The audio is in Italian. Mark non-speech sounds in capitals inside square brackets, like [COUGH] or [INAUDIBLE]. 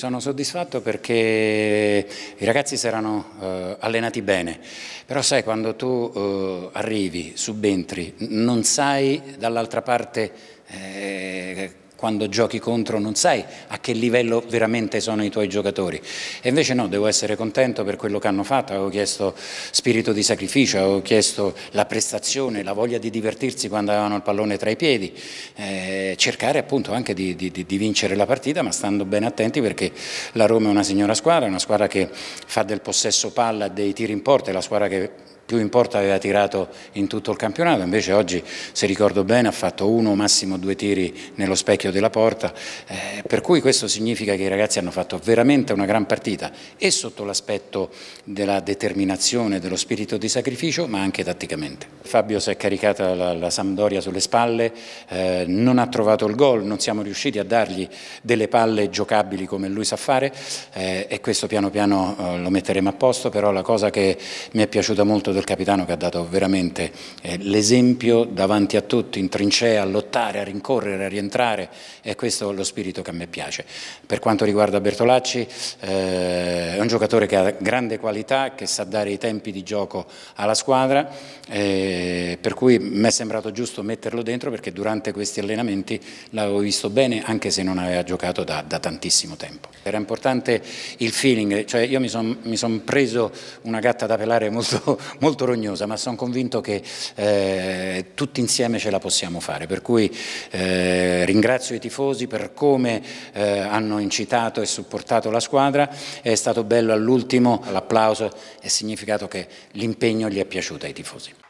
Sono soddisfatto perché i ragazzi si erano eh, allenati bene, però sai quando tu eh, arrivi, subentri, non sai dall'altra parte eh, quando giochi contro non sai a che livello veramente sono i tuoi giocatori. E invece no, devo essere contento per quello che hanno fatto, avevo chiesto spirito di sacrificio, avevo chiesto la prestazione, la voglia di divertirsi quando avevano il pallone tra i piedi, eh, cercare appunto anche di, di, di, vincere la partita ma stando ben attenti perché la Roma è una signora squadra, è una squadra che fa del possesso palla, dei tiri in porta, è la squadra che più in porta aveva tirato in tutto il campionato, invece oggi se ricordo bene ha fatto uno, massimo due tiri nello specchio raddoppio della porta, eh, per cui questo significa che i ragazzi hanno fatto veramente una gran partita e sotto l'aspetto della determinazione, dello spirito di sacrificio, ma anche tatticamente. Fabio si è caricata la, la Sampdoria sulle spalle, eh, non ha trovato il gol, non siamo riusciti a dargli delle palle giocabili come lui sa fare eh, e questo piano piano eh, lo metteremo a posto, però la cosa che mi è piaciuta molto del capitano che ha dato veramente eh, l'esempio davanti a tutti, in trincea, a lottare, a rincorrere, a rientrare, e questo è lo spirito che a me piace. Per quanto riguarda Bertolacci eh, è un giocatore che ha grande qualità, che sa dare i tempi di gioco alla squadra, eh, per cui mi è sembrato giusto metterlo dentro perché durante questi allenamenti l'avevo visto bene anche se non aveva giocato da, da tantissimo tempo. Era importante il feeling, cioè io mi sono son preso una gatta da pelare molto, [LAUGHS] molto rognosa, ma sono convinto che eh, tutti insieme ce la possiamo fare, per cui eh, ringrazio ringrazio i tifosi per come eh, hanno incitato e supportato la squadra, è stato bello all'ultimo l'applauso, è significato che l'impegno gli è piaciuto ai tifosi.